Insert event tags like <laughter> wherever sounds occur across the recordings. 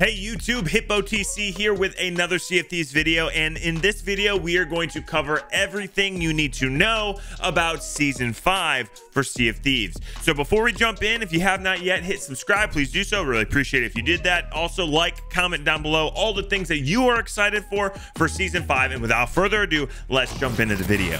Hey YouTube, HippoTC here with another Thieves video and in this video we are going to cover everything you need to know about Season 5 for Sea of Thieves. So before we jump in, if you have not yet hit subscribe, please do so. Really appreciate it if you did that. Also like, comment down below all the things that you are excited for for Season 5 and without further ado, let's jump into the video.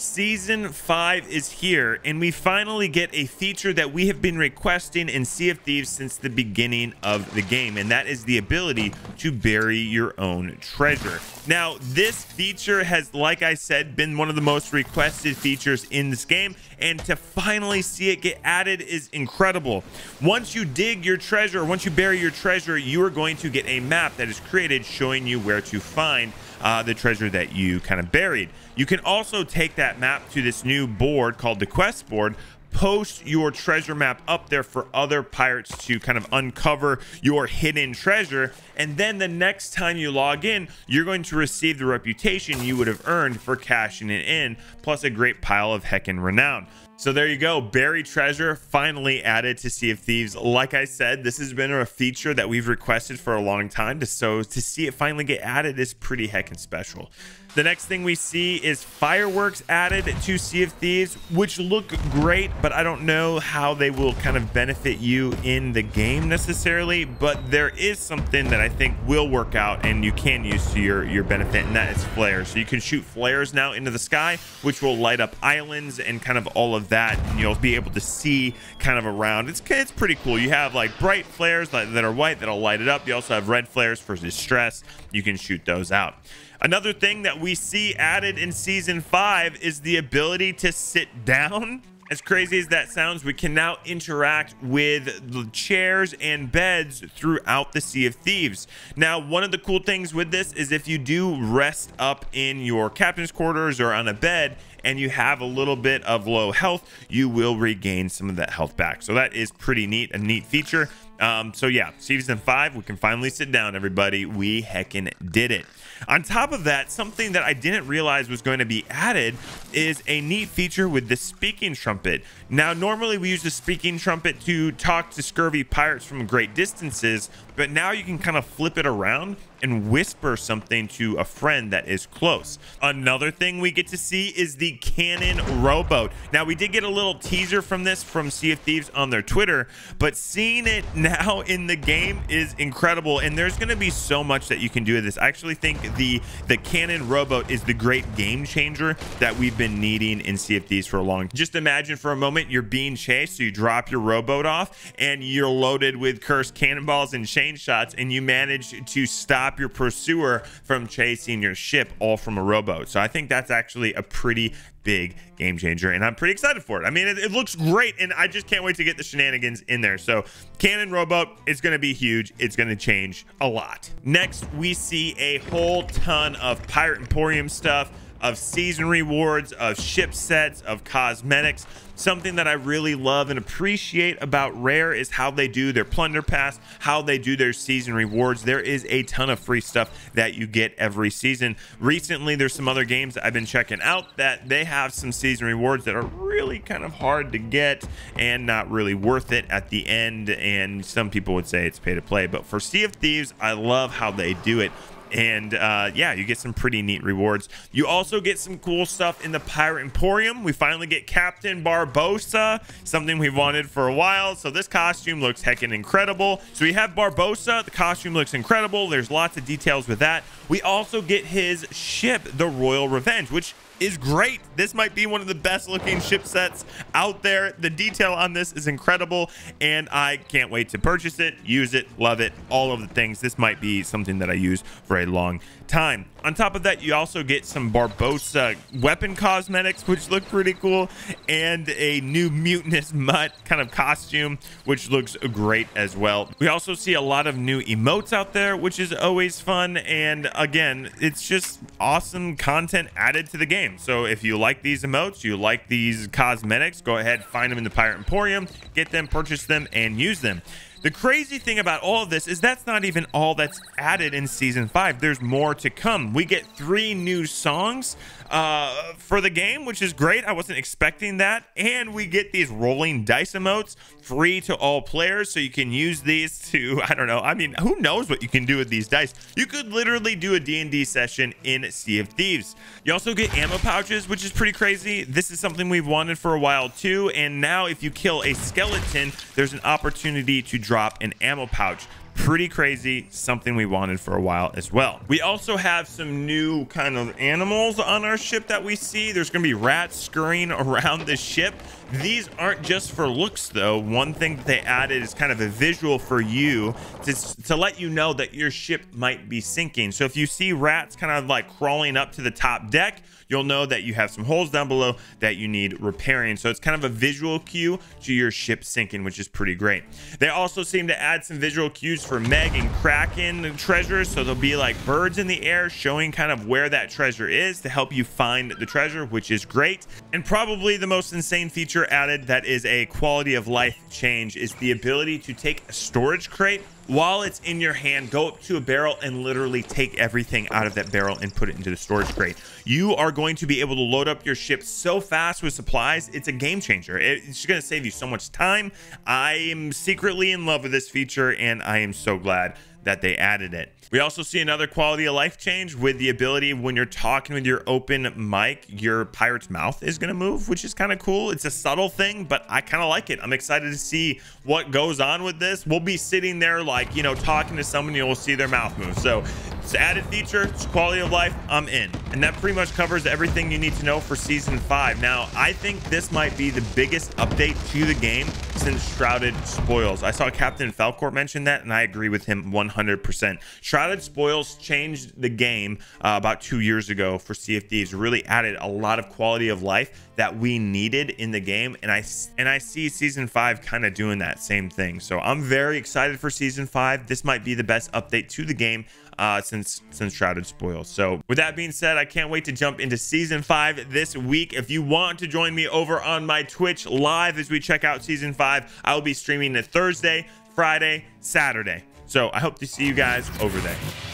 Season 5 is here, and we finally get a feature that we have been requesting in Sea of Thieves since the beginning of the game, and that is the ability to bury your own treasure. Now, this feature has, like I said, been one of the most requested features in this game, and to finally see it get added is incredible. Once you dig your treasure, once you bury your treasure, you are going to get a map that is created showing you where to find uh, the treasure that you kind of buried. You can also take that map to this new board called the quest board, post your treasure map up there for other pirates to kind of uncover your hidden treasure. And then the next time you log in, you're going to receive the reputation you would have earned for cashing it in, plus a great pile of heckin' renown. So there you go, buried treasure finally added to Sea of Thieves. Like I said, this has been a feature that we've requested for a long time. So to see it finally get added is pretty heckin' special. The next thing we see is fireworks added to Sea of Thieves, which look great, but I don't know how they will kind of benefit you in the game necessarily. But there is something that I think will work out and you can use to your, your benefit, and that is flares. So you can shoot flares now into the sky, which will light up islands and kind of all of that and you'll be able to see kind of around it's it's pretty cool you have like bright flares that are white that'll light it up you also have red flares for distress you can shoot those out another thing that we see added in season five is the ability to sit <laughs> down as crazy as that sounds, we can now interact with the chairs and beds throughout the Sea of Thieves. Now, one of the cool things with this is if you do rest up in your captain's quarters or on a bed, and you have a little bit of low health, you will regain some of that health back. So that is pretty neat, a neat feature. Um, so yeah, season five, we can finally sit down, everybody. We heckin' did it. On top of that, something that I didn't realize was going to be added is a neat feature with the speaking trumpet. Now, normally we use the speaking trumpet to talk to scurvy pirates from great distances, but now you can kind of flip it around and whisper something to a friend that is close. Another thing we get to see is the cannon rowboat. Now, we did get a little teaser from this from Sea of Thieves on their Twitter, but seeing it now now in the game is incredible and there's going to be so much that you can do with this i actually think the the canon rowboat is the great game changer that we've been needing in cfds for a long just imagine for a moment you're being chased so you drop your rowboat off and you're loaded with cursed cannonballs and chain shots and you manage to stop your pursuer from chasing your ship all from a rowboat so i think that's actually a pretty big game changer and i'm pretty excited for it i mean it, it, looks great and i just can't wait to get the shenanigans in there so canon rowboat it's going to be huge it's going to change a lot next we see a whole ton of pirate emporium stuff of season rewards, of ship sets, of cosmetics. Something that I really love and appreciate about Rare is how they do their Plunder Pass, how they do their season rewards. There is a ton of free stuff that you get every season. Recently, there's some other games I've been checking out that they have some season rewards that are really kind of hard to get and not really worth it at the end. And some people would say it's pay to play, but for Sea of Thieves, I love how they do it and uh, yeah, you get some pretty neat rewards. You also get some cool stuff in the Pirate Emporium. We finally get Captain Barbosa, something we've wanted for a while. So this costume looks heckin' incredible. So we have Barbosa. The costume looks incredible. There's lots of details with that. We also get his ship, the Royal Revenge, which is great. This might be one of the best looking ship sets out there. The detail on this is incredible and I can't wait to purchase it, use it, love it, all of the things. This might be something that I use for a long time. On top of that, you also get some Barbosa weapon cosmetics, which look pretty cool, and a new mutinous <laughs> mutt kind of costume, which looks great as well. We also see a lot of new emotes out there, which is always fun. And again, it's just awesome content added to the game game. So if you like these emotes, you like these cosmetics, go ahead, find them in the Pirate Emporium, get them, purchase them, and use them. The crazy thing about all of this is that's not even all that's added in season five. There's more to come. We get three new songs uh, for the game, which is great. I wasn't expecting that. And we get these rolling dice emotes free to all players. So you can use these to, <laughs> I don't know. I mean, who knows what you can do with these dice? You could literally do a D&D session in Sea of Thieves. You also get ammo pouches, which is pretty crazy. This is something we've wanted for a while too. And now if you kill a skeleton, there's an opportunity to drop an ammo pouch pretty crazy something we wanted for a while as well we also have some new kind of animals on our ship that we see there's gonna be rats scurrying <laughs> around the ship these aren't just for looks, though. One thing that they added is kind of a visual for you to, to let you know that your ship might be sinking. So if you see rats kind of like crawling up to the top deck, you'll know that you have some holes down below that you need repairing. So it's kind of a visual cue to your ship sinking, which is pretty great. They also seem to add some visual cues for Meg and Kraken treasures. So there'll be like birds in the air showing kind of where that treasure is to help you find the treasure, which is great. And probably the most insane feature feature added that is a quality of life change is the ability to take a storage crate while it's in your hand, go up to a barrel and literally take everything out of that barrel and put it into the storage crate. You are going to be able to load up your ship so fast with supplies. It's a game changer. It's going to save you so much time. I am secretly in love with this feature and I am so glad that they added it. We also see another quality of life change with the ability when you're talking with your open mic, your pirate's mouth is going to move, which is kind of cool. It's a subtle thing, but I kind of like it. I'm excited to see what goes on with this. We'll be sitting there like, you know, talking to someone, you'll see their mouth move. So it's added feature. It's quality of life. I'm in. And that pretty much covers everything you need to know for Season 5. Now, I think this might be the biggest update to the game since Shrouded Spoils. I saw Captain Falcourt mention that, and I agree with him 100%. Shrouded Spoils changed the game uh, about two years ago for Sea of Thieves. Really added a lot of quality of life that we needed in the game, and I, and I see Season 5 kind of doing that same thing. So I'm very excited for Season 5. This might be the best update to the game uh, since since Shrouded Spoils. So with that being said, I can't wait to jump into season five this week. If you want to join me over on my Twitch live as we check out season five, I will be streaming it Thursday, Friday, Saturday. So I hope to see you guys over there.